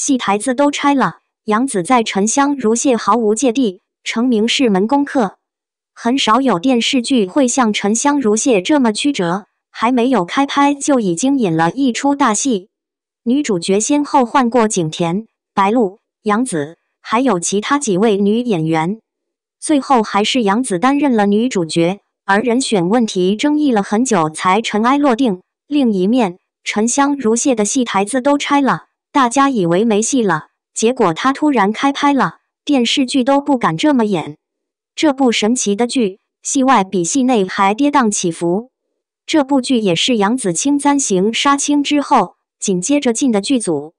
戏台子都拆了，杨紫在《沉香如屑》毫无芥蒂。成名是门功课，很少有电视剧会像《沉香如屑》这么曲折。还没有开拍就已经演了一出大戏，女主角先后换过景甜、白鹿、杨紫，还有其他几位女演员，最后还是杨紫担任了女主角。而人选问题争议了很久才尘埃落定。另一面，《沉香如屑》的戏台子都拆了。大家以为没戏了，结果他突然开拍了。电视剧都不敢这么演。这部神奇的剧，戏外比戏内还跌宕起伏。这部剧也是杨子清簪行杀青之后，紧接着进的剧组。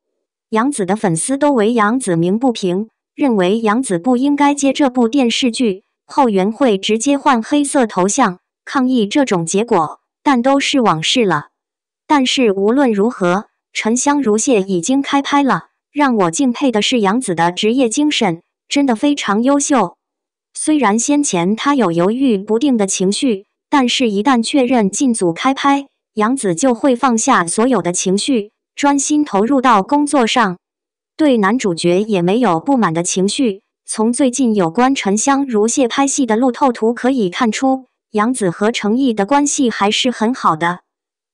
杨子的粉丝都为杨子鸣不平，认为杨子不应该接这部电视剧。后援会直接换黑色头像抗议这种结果，但都是往事了。但是无论如何。《沉香如屑》已经开拍了。让我敬佩的是杨子的职业精神，真的非常优秀。虽然先前他有犹豫不定的情绪，但是一旦确认进组开拍，杨子就会放下所有的情绪，专心投入到工作上，对男主角也没有不满的情绪。从最近有关《沉香如屑》拍戏的路透图可以看出，杨子和程毅的关系还是很好的，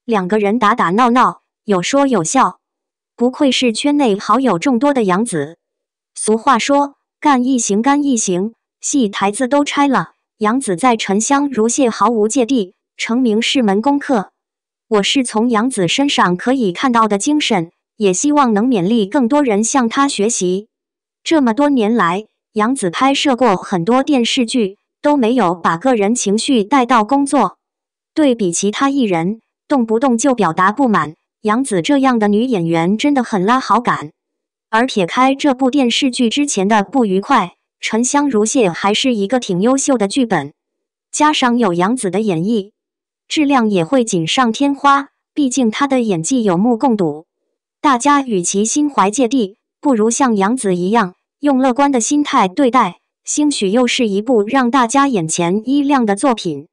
两个人打打闹闹。有说有笑，不愧是圈内好友众多的杨子。俗话说：“干一行干一行，戏台子都拆了。”杨子在《沉香如屑》毫无芥蒂，成名是门功课。我是从杨子身上可以看到的精神，也希望能勉励更多人向他学习。这么多年来，杨子拍摄过很多电视剧，都没有把个人情绪带到工作。对比其他艺人，动不动就表达不满。杨紫这样的女演员真的很拉好感，而撇开这部电视剧之前的不愉快，《沉香如屑》还是一个挺优秀的剧本，加上有杨紫的演绎，质量也会锦上添花。毕竟她的演技有目共睹，大家与其心怀芥蒂，不如像杨紫一样用乐观的心态对待，兴许又是一部让大家眼前一亮的作品。